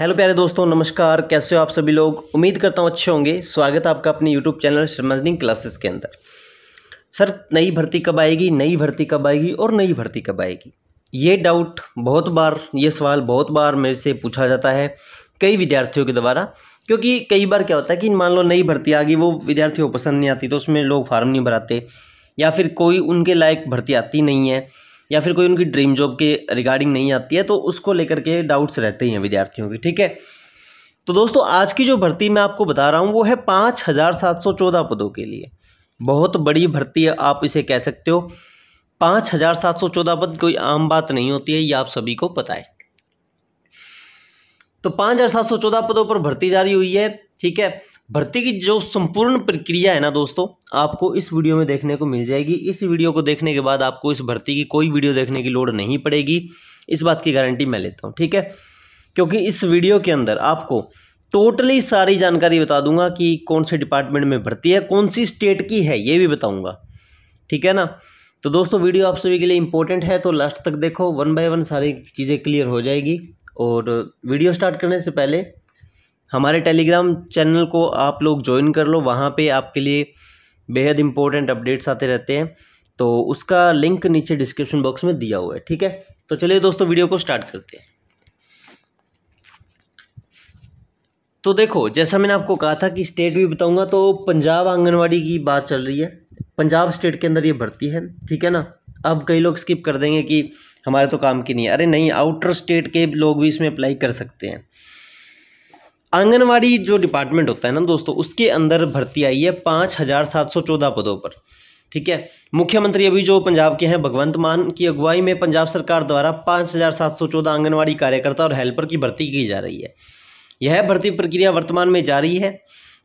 hello प्यारे दोस्तों नमस्कार कैसे हो आप सभी लोग उम्मीद करता हूँ अच्छे होंगे स्वागत है आपका अपने यूट्यूब चैनल शर्मजनिंग क्लासेस के अंदर सर नई भर्ती कब आएगी नई भर्ती कब आएगी और नई भर्ती कब आएगी ये डाउट बहुत बार ये सवाल बहुत बार मेरे से पूछा जाता है कई विद्यार्थियों के द्वारा क्योंकि कई बार क्या होता है कि मान लो नई भर्ती आ गई वो विद्यार्थियों को पसंद नहीं आती तो उसमें लोग फार्म नहीं भराते या फिर कोई उनके लायक भर्ती आती नहीं है या फिर कोई उनकी ड्रीम जॉब के रिगार्डिंग नहीं आती है तो उसको लेकर के डाउट्स रहते ही हैं विद्यार्थियों के ठीक है तो दोस्तों आज की जो भर्ती मैं आपको बता रहा हूँ वो है पाँच हज़ार सात सौ चौदह पदों के लिए बहुत बड़ी भर्ती है आप इसे कह सकते हो पाँच हज़ार सात सौ चौदह पद कोई आम बात नहीं होती है ये आप सभी को पता है तो पाँच हज़ार सात सौ चौदह पदों पर भर्ती जारी हुई है ठीक है भर्ती की जो संपूर्ण प्रक्रिया है ना दोस्तों आपको इस वीडियो में देखने को मिल जाएगी इस वीडियो को देखने के बाद आपको इस भर्ती की कोई वीडियो देखने की लोड नहीं पड़ेगी इस बात की गारंटी मैं लेता हूँ ठीक है क्योंकि इस वीडियो के अंदर आपको टोटली सारी जानकारी बता दूंगा कि कौन से डिपार्टमेंट में भर्ती है कौन सी स्टेट की है ये भी बताऊँगा ठीक है ना तो दोस्तों वीडियो आप सभी के लिए इंपॉर्टेंट है तो लास्ट तक देखो वन बाय वन सारी चीज़ें क्लियर हो जाएगी और वीडियो स्टार्ट करने से पहले हमारे टेलीग्राम चैनल को आप लोग ज्वाइन कर लो वहाँ पे आपके लिए बेहद इंपॉर्टेंट अपडेट्स आते रहते हैं तो उसका लिंक नीचे डिस्क्रिप्शन बॉक्स में दिया हुआ है ठीक है तो चलिए दोस्तों वीडियो को स्टार्ट करते हैं तो देखो जैसा मैंने आपको कहा था कि स्टेट भी बताऊंगा तो पंजाब आंगनवाड़ी की बात चल रही है पंजाब स्टेट के अंदर ये भर्ती है ठीक है ना अब कई लोग स्किप कर देंगे कि हमारे तो काम की नहीं है अरे नहीं आउटर स्टेट के लोग भी इसमें अप्लाई कर सकते हैं आंगनवाड़ी जो डिपार्टमेंट होता है ना दोस्तों उसके अंदर भर्ती आई है पाँच हज़ार सात सौ चौदह पदों पर ठीक है मुख्यमंत्री अभी जो पंजाब के हैं भगवंत मान की अगुवाई में पंजाब सरकार द्वारा पाँच हज़ार सात सौ चौदह आंगनबाड़ी कार्यकर्ता और हेल्पर की भर्ती की जा रही है यह भर्ती प्रक्रिया वर्तमान में जारी है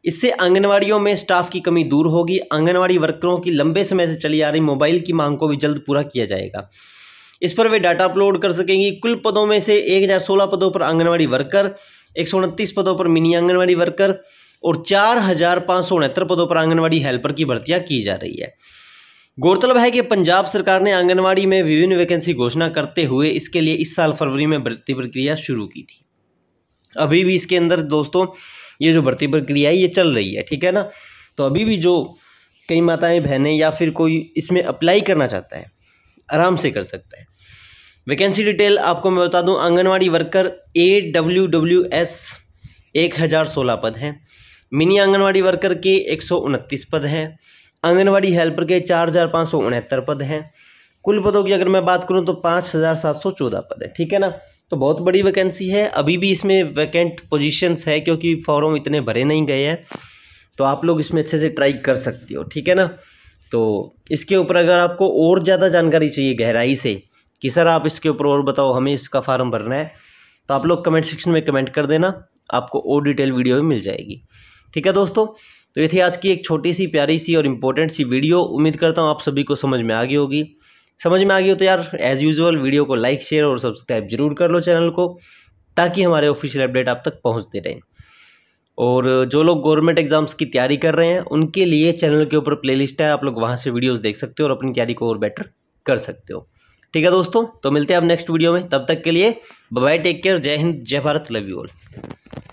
इससे आंगनवाड़ियों में स्टाफ की कमी दूर होगी आंगनवाड़ी वर्करों की लंबे समय से चली आ रही मोबाइल की मांग को भी जल्द पूरा किया जाएगा इस पर वे डाटा अपलोड कर सकेंगी कुल पदों में से 1016 पदों पर आंगनवाड़ी वर्कर एक पदों पर मिनी आंगनवाड़ी वर्कर और चार हजार सौ उनहत्तर पदों पर आंगनवाड़ी हेल्पर की भर्तियां की जा रही है गौरतलब है कि पंजाब सरकार ने आंगनवाड़ी में विभिन्न वैकेंसी घोषणा करते हुए इसके लिए इस साल फरवरी में भर्ती प्रक्रिया शुरू की थी अभी भी इसके अंदर दोस्तों ये जो भर्ती प्रक्रिया है ये चल रही है ठीक है ना तो अभी भी जो कई माताएं बहनें या फिर कोई इसमें अप्लाई करना चाहता है आराम से कर सकता है वैकेंसी डिटेल आपको मैं बता दूं Anganwadi worker A W W S एक हज़ार सोलह पद हैं मिनी आंगनवाड़ी वर्कर के एक सौ उनतीस पद हैं आंगनवाड़ी हेल्पर के चार हज़ार पाँच सौ उनहत्तर पद हैं कुल पदों की अगर मैं बात करूँ तो पाँच हज़ार सात सौ चौदह पद है ठीक है ना तो बहुत बड़ी वैकेंसी है अभी भी इसमें वैकेंट पोजीशंस है क्योंकि फॉर्म इतने भरे नहीं गए हैं तो आप लोग इसमें अच्छे से ट्राई कर सकते हो ठीक है ना तो इसके ऊपर अगर आपको और ज़्यादा जानकारी चाहिए गहराई से कि सर आप इसके ऊपर और बताओ हमें इसका फार्म भरना है तो आप लोग कमेंट सेक्शन में कमेंट कर देना आपको और डिटेल वीडियो भी मिल जाएगी ठीक है दोस्तों तो ये थी आज की एक छोटी सी प्यारी सी और इम्पोर्टेंट सी वीडियो उम्मीद करता हूँ आप सभी को समझ में आ गई होगी समझ में आ गई हो तो यार एज यूजल वीडियो को लाइक शेयर और सब्सक्राइब जरूर कर लो चैनल को ताकि हमारे ऑफिशियल अपडेट आप तक पहुँचते रहें और जो लोग गवर्नमेंट एग्जाम्स की तैयारी कर रहे हैं उनके लिए चैनल के ऊपर प्लेलिस्ट है आप लोग वहाँ से वीडियोस देख सकते हो और अपनी तैयारी को और बेटर कर सकते हो ठीक है दोस्तों तो मिलते हैं आप नेक्स्ट वीडियो में तब तक के लिए बाय टेक केयर जय हिंद जय भारत लव यू ऑल